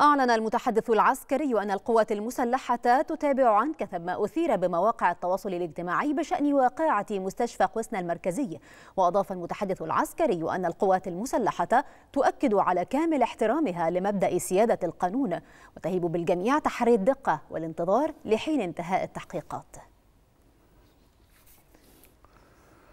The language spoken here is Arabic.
أعلن المتحدث العسكري أن القوات المسلحة تتابع عن كثب ما أثير بمواقع التواصل الاجتماعي بشأن واقعة مستشفى قسنا المركزي وأضاف المتحدث العسكري أن القوات المسلحة تؤكد على كامل احترامها لمبدأ سيادة القانون وتهيب بالجميع تحري الدقة والانتظار لحين انتهاء التحقيقات